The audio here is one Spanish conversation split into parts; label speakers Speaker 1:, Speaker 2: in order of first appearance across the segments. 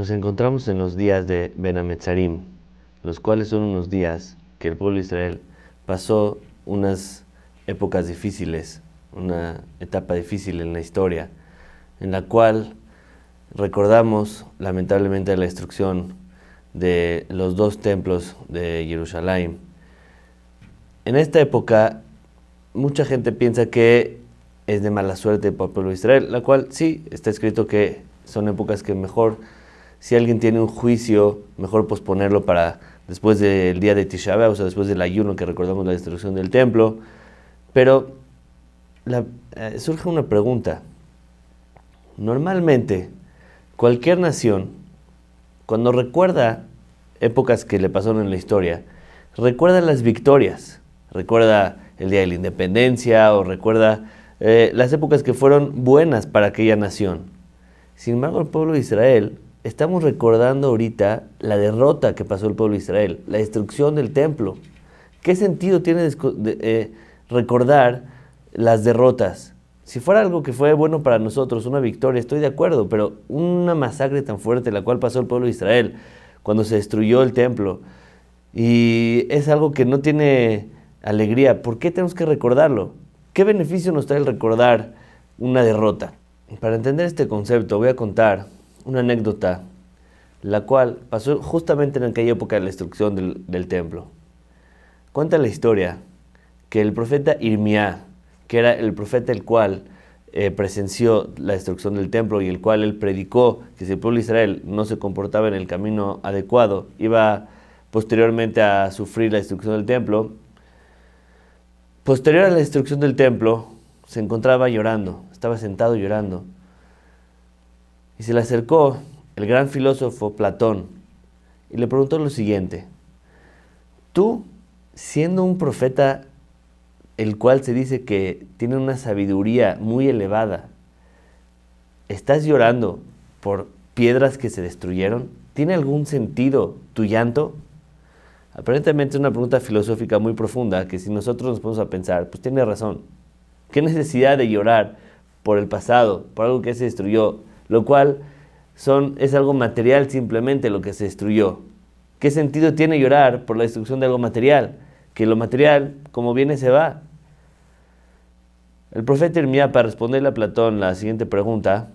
Speaker 1: Nos encontramos en los días de Benametzarim, los cuales son unos días que el pueblo de Israel pasó unas épocas difíciles, una etapa difícil en la historia, en la cual recordamos lamentablemente la destrucción de los dos templos de Jerusalén. En esta época, mucha gente piensa que es de mala suerte para el pueblo de Israel, la cual sí, está escrito que son épocas que mejor si alguien tiene un juicio, mejor posponerlo para después del día de Tisha o sea, después del ayuno que recordamos la destrucción del templo. Pero eh, surge una pregunta. Normalmente, cualquier nación, cuando recuerda épocas que le pasaron en la historia, recuerda las victorias, recuerda el Día de la Independencia o recuerda eh, las épocas que fueron buenas para aquella nación. Sin embargo, el pueblo de Israel estamos recordando ahorita la derrota que pasó el pueblo de Israel, la destrucción del templo. ¿Qué sentido tiene eh, recordar las derrotas? Si fuera algo que fue bueno para nosotros, una victoria, estoy de acuerdo, pero una masacre tan fuerte la cual pasó el pueblo de Israel cuando se destruyó el templo y es algo que no tiene alegría, ¿por qué tenemos que recordarlo? ¿Qué beneficio nos trae el recordar una derrota? Para entender este concepto voy a contar una anécdota, la cual pasó justamente en aquella época de la destrucción del, templo. Cuenta la historia que el profeta Irmiá, que era el profeta el cual eh, presenció la destrucción del templo y el cual él predicó que si el pueblo de Israel no se comportaba en el camino adecuado, iba posteriormente a sufrir la destrucción del templo. Posterior a la destrucción del templo, se encontraba llorando, estaba sentado llorando y se le acercó el gran filósofo Platón y le preguntó lo siguiente, tú siendo un profeta el cual se dice que tiene una sabiduría muy elevada, ¿estás llorando por piedras que se destruyeron? ¿Tiene algún sentido tu llanto? Aparentemente es una pregunta filosófica muy profunda que si nosotros nos ponemos a pensar, pues tiene razón. ¿Qué necesidad de llorar por el pasado, por algo que se destruyó? lo cual es algo material simplemente lo que se destruyó. ¿Qué sentido tiene llorar por la destrucción de algo material? Que lo material, como viene, se va. El profeta Irmía, para responderle a Platón la siguiente pregunta,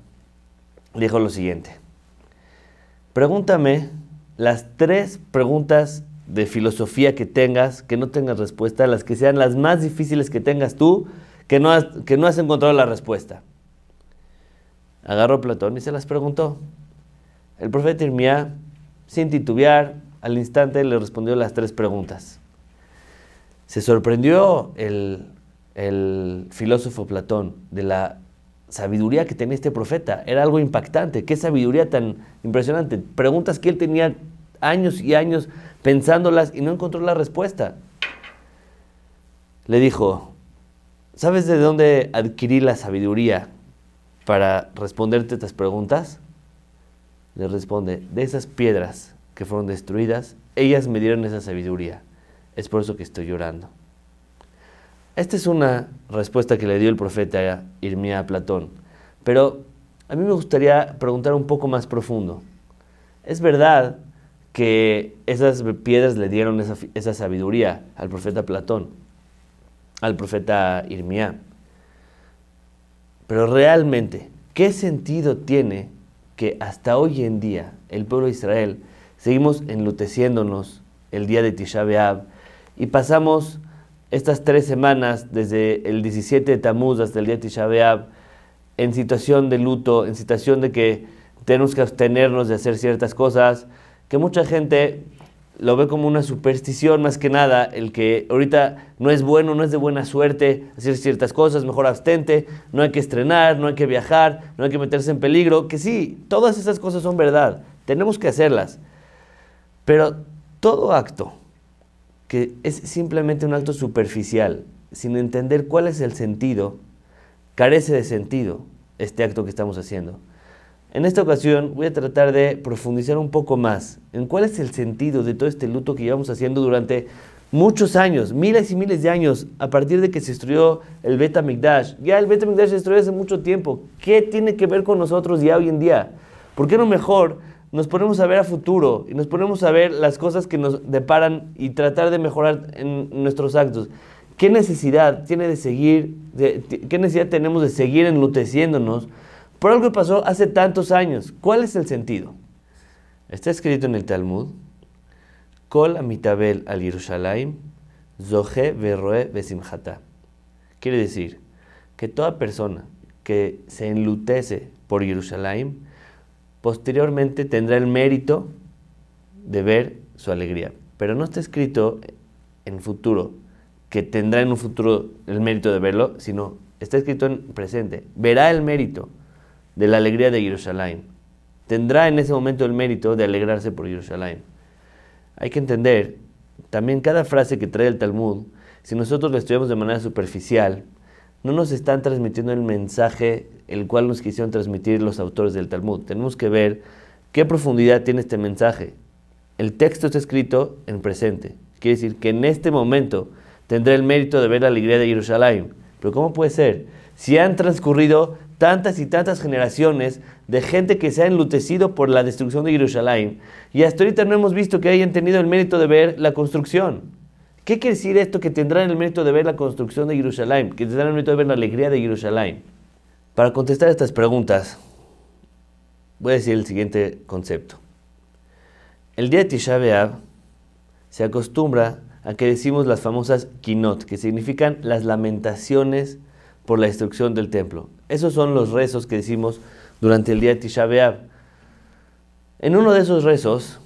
Speaker 1: dijo lo siguiente. Pregúntame las tres preguntas de filosofía que tengas, que no tengas respuesta, las que sean las más difíciles que tengas tú, que no has encontrado la respuesta agarró Platón y se las preguntó. El profeta Irmía, sin titubear, al instante le respondió las tres preguntas. Se sorprendió el, el filósofo Platón de la sabiduría que tenía este profeta. Era algo impactante. Qué sabiduría tan impresionante. Preguntas que él tenía años y años pensándolas y no encontró la respuesta. Le dijo, ¿sabes de dónde adquirí la sabiduría? para responderte estas preguntas? Le responde, de esas piedras que fueron destruidas, ellas me dieron esa sabiduría. Es por eso que estoy llorando. Esta es una respuesta que le dio el profeta Irmía a Platón, pero a mí me gustaría preguntar un poco más profundo. ¿Es verdad que esas piedras le dieron esa, esa sabiduría al profeta Platón, al profeta Irmía? Pero realmente, ¿qué sentido tiene que hasta hoy en día el pueblo de Israel seguimos enluteciéndonos el día de Tisha B'Av y pasamos estas tres semanas desde el 17 de Tamuz hasta el día de Tisha B'Av en situación de luto, en situación de que tenemos que abstenernos de hacer ciertas cosas que mucha gente lo ve como una superstición más que nada, el que ahorita no es bueno, no es de buena suerte hacer ciertas cosas, mejor abstente, no hay que estrenar, no hay que viajar, no hay que meterse en peligro, que sí, todas esas cosas son verdad, tenemos que hacerlas. Pero todo acto que es simplemente un acto superficial, sin entender cuál es el sentido, carece de sentido este acto que estamos haciendo. En esta ocasión voy a tratar de profundizar un poco más en cuál es el sentido de todo este luto que llevamos haciendo durante muchos años, miles y miles de años, a partir de que se destruyó el Beta McDash. Ya el Beta McDash se destruyó hace mucho tiempo. ¿Qué tiene que ver con nosotros ya hoy en día? ¿Por qué no mejor nos ponemos a ver a futuro y nos ponemos a ver las cosas que nos deparan y tratar de mejorar en nuestros actos? ¿Qué necesidad tiene de seguir, qué necesidad tenemos de seguir enluteciéndonos? por algo que pasó hace tantos años. ¿Cuál es el sentido? Está escrito en el Talmud, Kol Amitabel al Quiere decir que toda persona que se enlutece por Jerusalén, posteriormente tendrá el mérito de ver su alegría. Pero no está escrito en futuro, que tendrá en un futuro el mérito de verlo, sino está escrito en presente. Verá el mérito de la alegría de Jerusalén. Tendrá en ese momento el mérito de alegrarse por Jerusalén. Hay que entender también cada frase que trae el Talmud, si nosotros la estudiamos de manera superficial, no nos están transmitiendo el mensaje el cual nos quisieron transmitir los autores del Talmud. Tenemos que ver qué profundidad tiene este mensaje. El texto está escrito en presente. Quiere decir que en este momento tendrá el mérito de ver la alegría de Jerusalén. Pero ¿cómo puede ser? Si han transcurrido tantas y tantas generaciones de gente que se ha enlutecido por la destrucción de Jerusalén y hasta ahorita no hemos visto que hayan tenido el mérito de ver la construcción. ¿Qué quiere decir esto que tendrán el mérito de ver la construcción de Jerusalén, que tendrán el mérito de ver la alegría de Jerusalén? Para contestar estas preguntas, voy a decir el siguiente concepto. El día de Tisha B'Av se acostumbra a que decimos las famosas kinot, que significan las lamentaciones por la destrucción del templo. Esos son los rezos que decimos durante el día de Tisha En uno de esos rezos,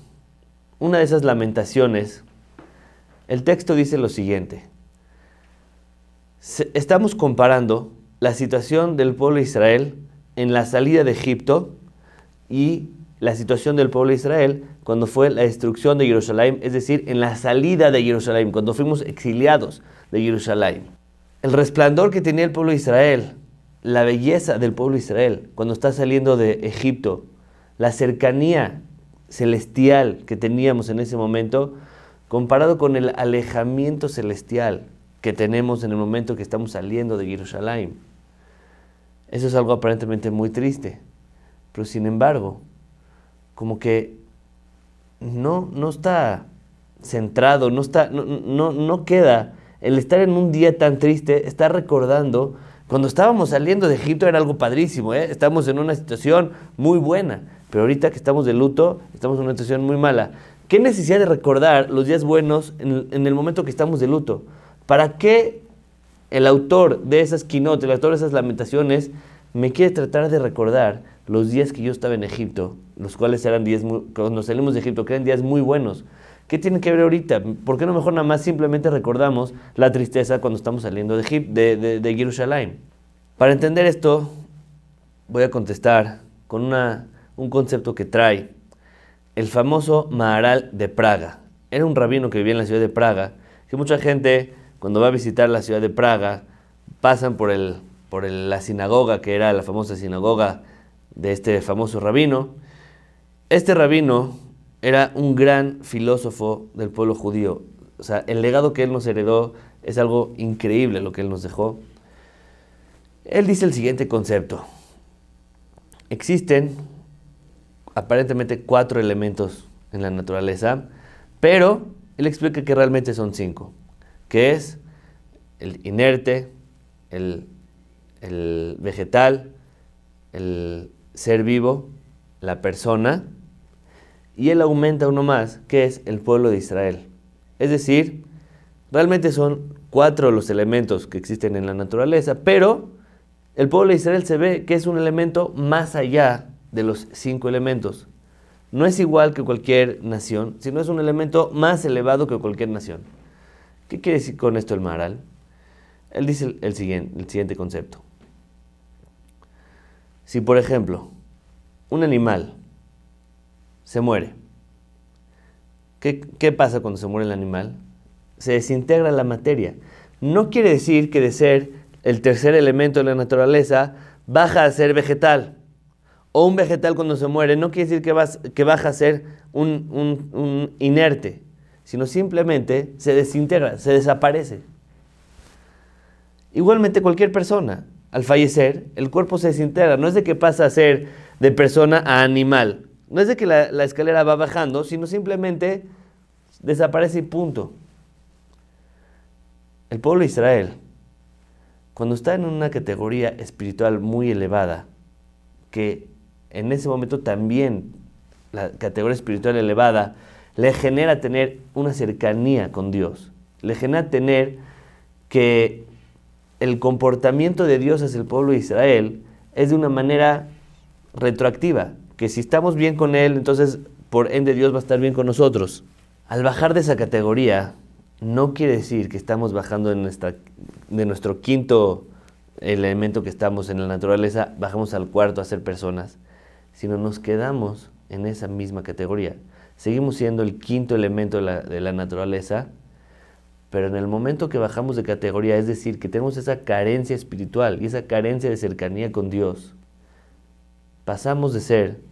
Speaker 1: una de esas lamentaciones, el texto dice lo siguiente. Estamos comparando la situación del pueblo de Israel en la salida de Egipto y la situación del pueblo de Israel cuando fue la destrucción de Jerusalén, es decir, en la salida de Jerusalén, cuando fuimos exiliados de Jerusalén. El resplandor que tenía el pueblo de Israel la belleza del pueblo de Israel cuando está saliendo de Egipto, la cercanía celestial que teníamos en ese momento, comparado con el alejamiento celestial que tenemos en el momento que estamos saliendo de Jerusalén. Eso es algo aparentemente muy triste, pero sin embargo, como que no, no está centrado, no, está, no, no, no queda. El estar en un día tan triste está recordando cuando estábamos saliendo de Egipto era algo padrísimo, ¿eh? estamos en una situación muy buena, pero ahorita que estamos de luto, estamos en una situación muy mala. ¿Qué necesidad de recordar los días buenos en, el momento que estamos de luto? ¿Para qué el autor de esas quinotes, el autor de esas lamentaciones, me quiere tratar de recordar los días que yo estaba en Egipto, los cuales eran días muy, cuando salimos de Egipto, que eran días muy buenos? ¿Qué tiene que ver ahorita? ¿Por qué no mejor nada más simplemente recordamos la tristeza cuando estamos saliendo de, de, de, Jerusalén? Para entender esto, voy a contestar con una, un concepto que trae el famoso Maharal de Praga. Era un rabino que vivía en la ciudad de Praga, que mucha gente cuando va a visitar la ciudad de Praga pasan por, el, por la sinagoga, que era la famosa sinagoga de este famoso rabino. Este rabino era un gran filósofo del pueblo judío. O sea, el legado que él nos heredó es algo increíble lo que él nos dejó. Él dice el siguiente concepto. Existen aparentemente cuatro elementos en la naturaleza, pero él explica que realmente son cinco, que es el inerte, el, el vegetal, el ser vivo, la persona y él aumenta uno más, que es el pueblo de Israel. Es decir, realmente son cuatro los elementos que existen en la naturaleza, pero el pueblo de Israel se ve que es un elemento más allá de los cinco elementos. No es igual que cualquier nación, sino es un elemento más elevado que cualquier nación. ¿Qué quiere decir con esto el Maral? Él dice siguiente, el siguiente concepto. Si, por ejemplo, un animal se muere. ¿Qué, pasa cuando se muere el animal? Se desintegra la materia. No quiere decir que de ser el tercer elemento de la naturaleza baja a ser vegetal. O un vegetal cuando se muere no quiere decir que, que baja a ser un, un inerte, sino simplemente se desintegra, se desaparece. Igualmente cualquier persona, al fallecer, el cuerpo se desintegra. No es de que pasa a ser de persona a animal. No es de que la, escalera va bajando, sino simplemente desaparece y punto. El pueblo de Israel, cuando está en una categoría espiritual muy elevada, que en ese momento también la categoría espiritual elevada le genera tener una cercanía con Dios, le genera tener que el comportamiento de Dios hacia el pueblo de Israel es de una manera retroactiva, que si estamos bien con Él, entonces por ende Dios va a estar bien con nosotros. Al bajar de esa categoría, no quiere decir que estamos bajando de, nuestro quinto elemento que estamos en la naturaleza, bajamos al cuarto a ser personas, sino nos quedamos en esa misma categoría. Seguimos siendo el quinto elemento de la, de la naturaleza, pero en el momento que bajamos de categoría, es decir, que tenemos esa carencia espiritual y esa carencia de cercanía con Dios, pasamos de ser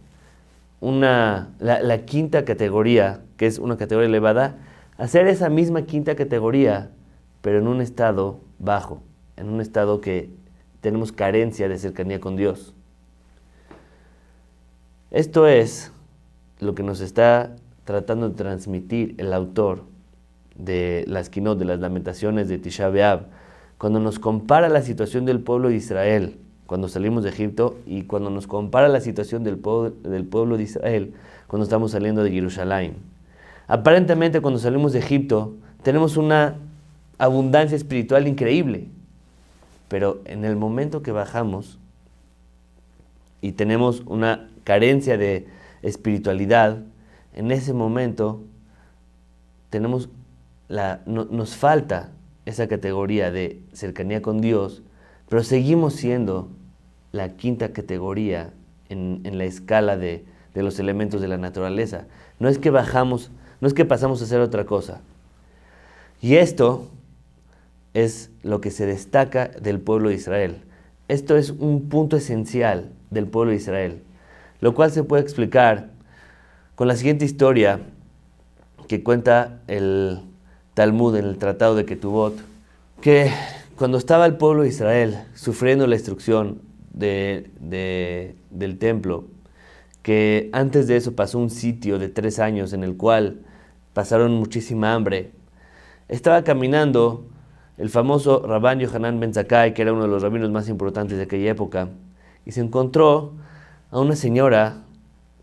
Speaker 1: la, quinta categoría, que es una categoría elevada, hacer esa misma quinta categoría, pero en un estado bajo, en un estado que tenemos carencia de cercanía con Dios. Esto es lo que nos está tratando de transmitir el autor de las de las lamentaciones de Tisha cuando nos compara la situación del pueblo de Israel cuando salimos de Egipto y cuando nos compara la situación del, pueblo, del pueblo de Israel cuando estamos saliendo de Jerusalén. Aparentemente cuando salimos de Egipto tenemos una abundancia espiritual increíble, pero en el momento que bajamos y tenemos una carencia de espiritualidad, en ese momento tenemos la, nos falta esa categoría de cercanía con Dios, pero seguimos siendo la quinta categoría en, la escala de, los elementos de la naturaleza. No es que bajamos, no es que pasamos a hacer otra cosa. Y esto es lo que se destaca del pueblo de Israel. Esto es un punto esencial del pueblo de Israel, lo cual se puede explicar con la siguiente historia que cuenta el Talmud en el Tratado de Ketubot, que cuando estaba el pueblo de Israel sufriendo la destrucción del templo, que antes de eso pasó un sitio de tres años en el cual pasaron muchísima hambre. Estaba caminando el famoso Rabán Yohanan Ben que era uno de los rabinos más importantes de aquella época, y se encontró a una señora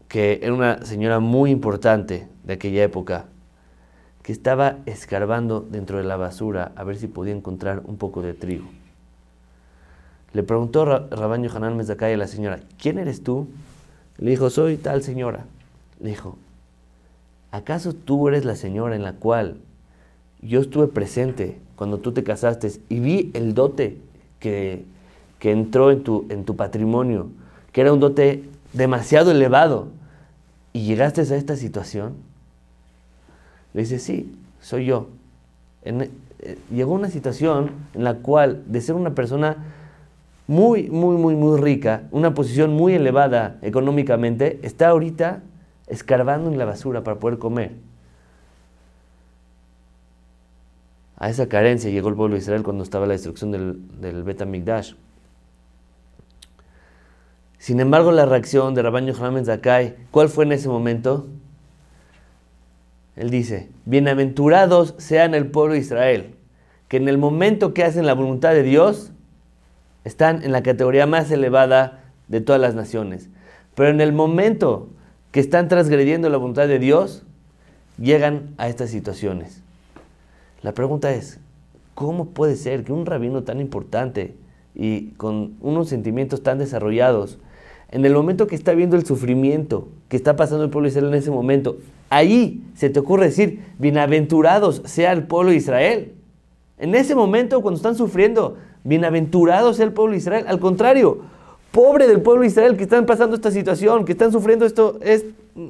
Speaker 1: que era una señora muy importante de aquella época, que estaba escarbando dentro de la basura a ver si podía encontrar un poco de trigo. Le preguntó Rabán Yohanan Mezakai a la señora, ¿quién eres tú? Le dijo, soy tal señora. Le dijo, ¿acaso tú eres la señora en la cual yo estuve presente cuando tú te casaste y vi el dote que, que entró en tu, en tu patrimonio, que era un dote demasiado elevado, y llegaste a esta situación? Le dice, sí, soy yo. Eh, llegó una situación en la cual de ser una persona muy, muy, muy, muy rica, una posición muy elevada económicamente, está ahorita escarbando en la basura para poder comer. A esa carencia llegó el pueblo de Israel cuando estaba la destrucción del, del Betamigdash. Sin embargo, la reacción de Rabban Yohanan Zakai, ¿cuál fue en ese momento? Él dice, bienaventurados sean el pueblo de Israel, que en el momento que hacen la voluntad de Dios, están en la categoría más elevada de todas las naciones. Pero en el momento que están transgrediendo la voluntad de Dios, llegan a estas situaciones. La pregunta es, ¿cómo puede ser que un rabino tan importante y con unos sentimientos tan desarrollados, en el momento que está viendo el sufrimiento que está pasando el pueblo de Israel en ese momento, ahí se te ocurre decir, bienaventurados sea el pueblo de Israel? En ese momento, cuando están sufriendo, Bienaventurado sea el pueblo de Israel. Al contrario, pobre del pueblo de Israel que están pasando esta situación, que están sufriendo esto,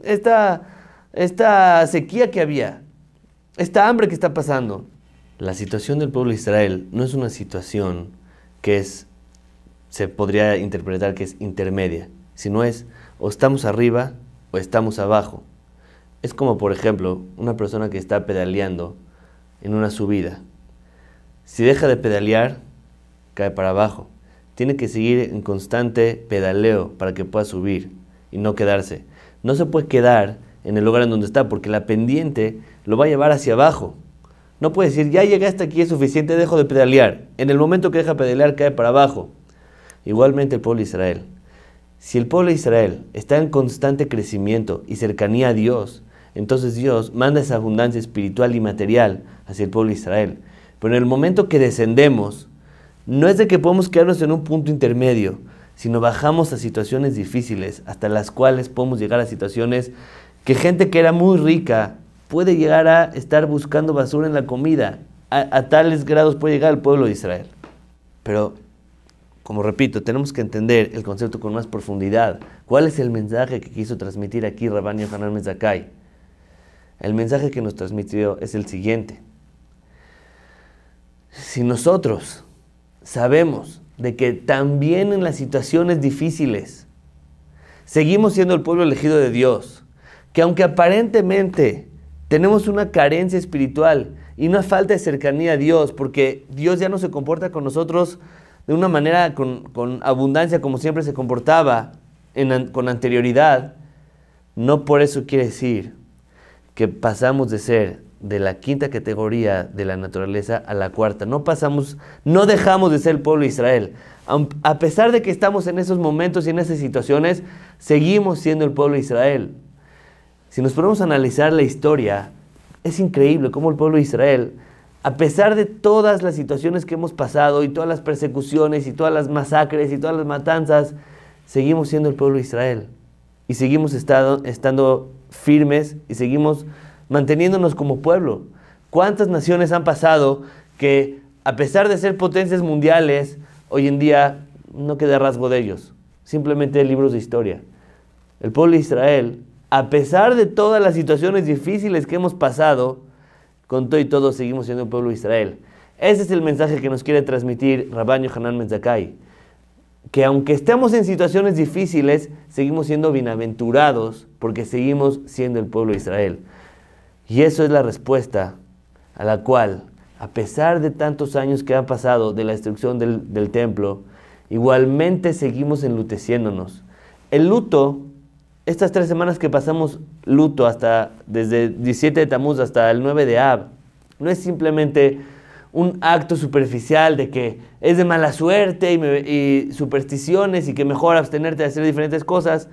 Speaker 1: esta, esta sequía que había, esta hambre que está pasando. La situación del pueblo de Israel no es una situación que es, se podría interpretar que es intermedia, sino es o estamos arriba o estamos abajo. Es como, por ejemplo, una persona que está pedaleando en una subida. Si deja de pedalear, cae para abajo. Tiene que seguir en constante pedaleo para que pueda subir y no quedarse. No se puede quedar en el lugar en donde está porque la pendiente lo va a llevar hacia abajo. No puede decir, ya llegué hasta aquí, es suficiente, dejo de pedalear. En el momento que deja pedalear, cae para abajo. Igualmente el pueblo de Israel. Si el pueblo de Israel está en constante crecimiento y cercanía a Dios, entonces Dios manda esa abundancia espiritual y material hacia el pueblo de Israel. Pero en el momento que descendemos, no es de que podemos quedarnos en un punto intermedio, sino bajamos a situaciones difíciles, hasta las cuales podemos llegar a situaciones que gente que era muy rica puede llegar a estar buscando basura en la comida. A, tales grados puede llegar el pueblo de Israel. Pero, como repito, tenemos que entender el concepto con más profundidad. ¿Cuál es el mensaje que quiso transmitir aquí Rabban Yohanan Mezakai? El mensaje que nos transmitió es el siguiente. Si nosotros sabemos de que también en las situaciones difíciles seguimos siendo el pueblo elegido de Dios, que aunque aparentemente tenemos una carencia espiritual y una falta de cercanía a Dios, porque Dios ya no se comporta con nosotros de una manera con, abundancia como siempre se comportaba con anterioridad, no por eso quiere decir que pasamos de ser de la quinta categoría de la naturaleza a la cuarta. No pasamos, no dejamos de ser el pueblo de Israel. A pesar de que estamos en esos momentos y en esas situaciones, seguimos siendo el pueblo de Israel. Si nos ponemos a analizar la historia, es increíble cómo el pueblo de Israel, a pesar de todas las situaciones que hemos pasado y todas las persecuciones y todas las masacres y todas las matanzas, seguimos siendo el pueblo de Israel. Y seguimos estado, estando firmes y seguimos manteniéndonos como pueblo. ¿Cuántas naciones han pasado que, a pesar de ser potencias mundiales, hoy en día no queda rasgo de ellos? Simplemente libros de historia. El pueblo de Israel, a pesar de todas las situaciones difíciles que hemos pasado, con todo y todo seguimos siendo un pueblo de Israel. Ese es el mensaje que nos quiere transmitir Rabban Hanan Menzakai. Que aunque estemos en situaciones difíciles, seguimos siendo bienaventurados porque seguimos siendo el pueblo de Israel. Y eso es la respuesta a la cual, a pesar de tantos años que han pasado de la destrucción del, templo, igualmente seguimos enluteciéndonos. El luto, estas tres semanas que pasamos luto hasta desde 17 de Tamuz hasta el 9 de Ab, no es simplemente un acto superficial de que es de mala suerte y, supersticiones y que mejor abstenerte de hacer diferentes cosas,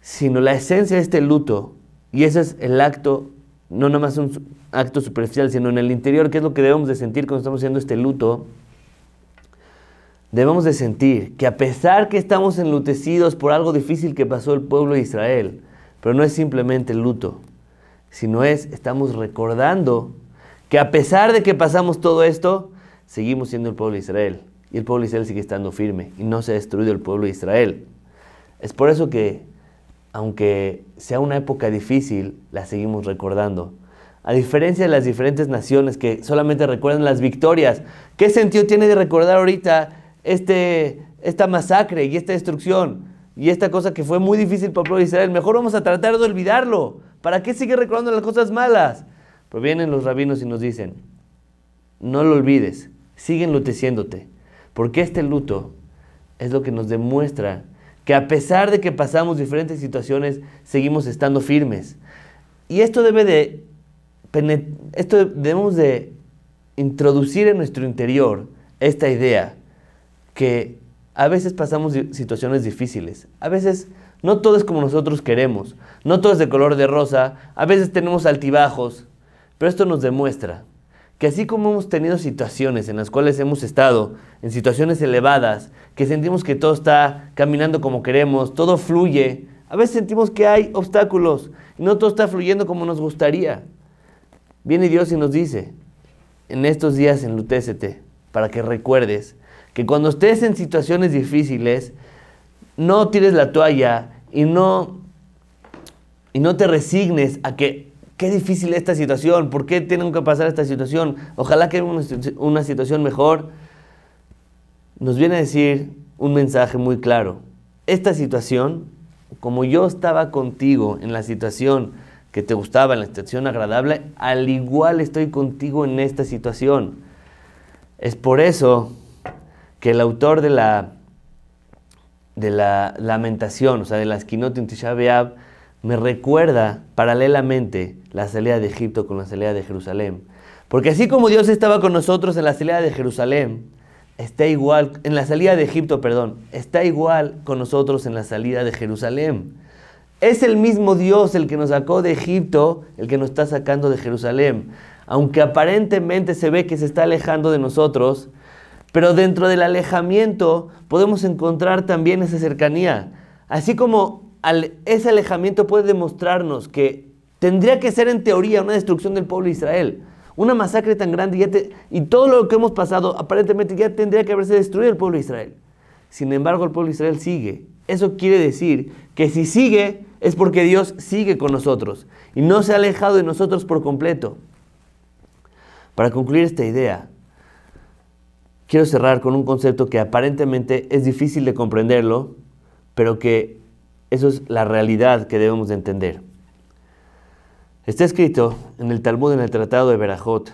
Speaker 1: sino la esencia de este luto, y ese es el acto no nada más un acto superficial, sino en el interior, que es lo que debemos de sentir cuando estamos haciendo este luto. Debemos de sentir que a pesar que estamos enlutecidos por algo difícil que pasó el pueblo de Israel, pero no es simplemente el luto, sino es estamos recordando que a pesar de que pasamos todo esto, seguimos siendo el pueblo de Israel. Y el pueblo de Israel sigue estando firme y no se ha destruido el pueblo de Israel. Es por eso que aunque sea una época difícil, la seguimos recordando. A diferencia de las diferentes naciones que solamente recuerdan las victorias, ¿qué sentido tiene de recordar ahorita este, esta masacre y esta destrucción y esta cosa que fue muy difícil para el pueblo de Israel? Mejor vamos a tratar de olvidarlo. ¿Para qué sigue recordando las cosas malas? Pero pues vienen los rabinos y nos dicen, no lo olvides, sigue enluteciéndote, porque este luto es lo que nos demuestra que a pesar de que pasamos diferentes situaciones, seguimos estando firmes. Y esto debe de, esto debemos de introducir en nuestro interior esta idea que a veces pasamos situaciones difíciles, a veces no todo es como nosotros queremos, no todo es de color de rosa, a veces tenemos altibajos, pero esto nos demuestra así como hemos tenido situaciones en las cuales hemos estado, en situaciones elevadas, que sentimos que todo está caminando como queremos, todo fluye, a veces sentimos que hay obstáculos y no todo está fluyendo como nos gustaría. Viene Dios y nos dice, en estos días enlutécete para que recuerdes que cuando estés en situaciones difíciles, no tires la toalla y no, y no te resignes a que qué difícil esta situación, por qué tienen que pasar esta situación, ojalá que una, una situación mejor, nos viene a decir un mensaje muy claro. Esta situación, como yo estaba contigo en la situación que te gustaba, en la situación agradable, al igual estoy contigo en esta situación. Es por eso que el autor de la, de la lamentación, o sea, de la Esquinotin Tisha me recuerda paralelamente la salida de Egipto con la salida de Jerusalén. Porque así como Dios estaba con nosotros en la salida de Jerusalén, está igual, en la salida de Egipto, perdón, está igual con nosotros en la salida de Jerusalén. Es el mismo Dios el que nos sacó de Egipto, el que nos está sacando de Jerusalén. Aunque aparentemente se ve que se está alejando de nosotros, pero dentro del alejamiento podemos encontrar también esa cercanía. Así como ese alejamiento puede demostrarnos que tendría que ser en teoría una destrucción del pueblo de Israel. Una masacre tan grande y todo lo que hemos pasado aparentemente ya tendría que haberse destruido el pueblo de Israel. Sin embargo, el pueblo de Israel sigue. Eso quiere decir que si sigue es porque Dios sigue con nosotros y no se ha alejado de nosotros por completo. Para concluir esta idea, quiero cerrar con un concepto que aparentemente es difícil de comprenderlo, pero que eso es la realidad que debemos de entender. Está escrito en el Talmud, en el Tratado de Berajot,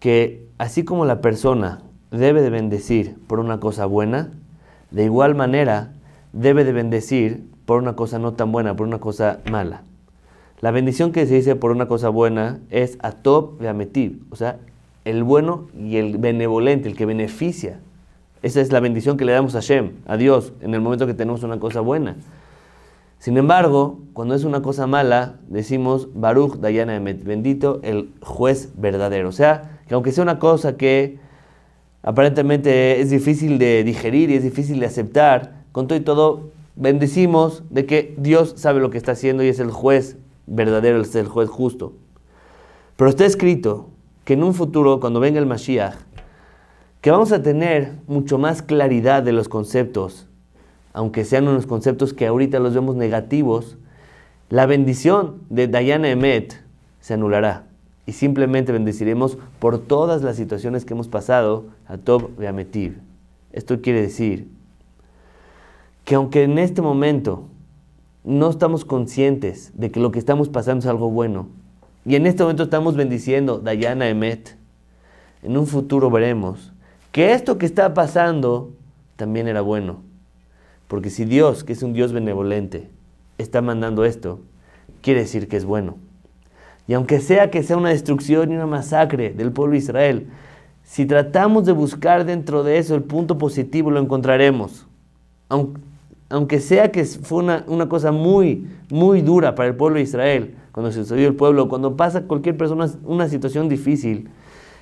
Speaker 1: que así como la persona debe de bendecir por una cosa buena, de igual manera debe de bendecir por una cosa no tan buena, por una cosa mala. La bendición que se dice por una cosa buena es atop y ametib, o sea, el bueno y el benevolente, el que beneficia. Esa es la bendición que le damos a Shem, a Dios, en el momento que tenemos una cosa buena. Sin embargo, cuando es una cosa mala, decimos Baruch Dayana bendito el juez verdadero. O sea, que aunque sea una cosa que aparentemente es difícil de digerir y es difícil de aceptar, con todo y todo, bendecimos de que Dios sabe lo que está haciendo y es el juez verdadero, es el juez justo. Pero está escrito que en un futuro, cuando venga el Mashiach, que vamos a tener mucho más claridad de los conceptos, aunque sean unos conceptos que ahorita los vemos negativos, la bendición de Diana Emet se anulará y simplemente bendeciremos por todas las situaciones que hemos pasado a Tob de Metiv Esto quiere decir que aunque en este momento no estamos conscientes de que lo que estamos pasando es algo bueno, y en este momento estamos bendiciendo Dayana Emet, en un futuro veremos que esto que está pasando también era bueno. Porque si Dios, que es un Dios benevolente, está mandando esto, quiere decir que es bueno. Y aunque sea que sea una destrucción y una masacre del pueblo de Israel, si tratamos de buscar dentro de eso el punto positivo, lo encontraremos. Aunque, sea que fue una, cosa muy, muy dura para el pueblo de Israel, cuando se sucedió el pueblo, cuando pasa cualquier persona una situación difícil,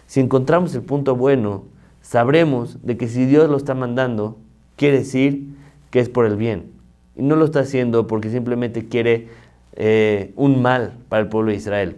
Speaker 1: si encontramos el punto bueno, sabremos de que si Dios lo está mandando, quiere decir que es por el bien. Y no lo está haciendo porque simplemente quiere eh, un mal para el pueblo de Israel.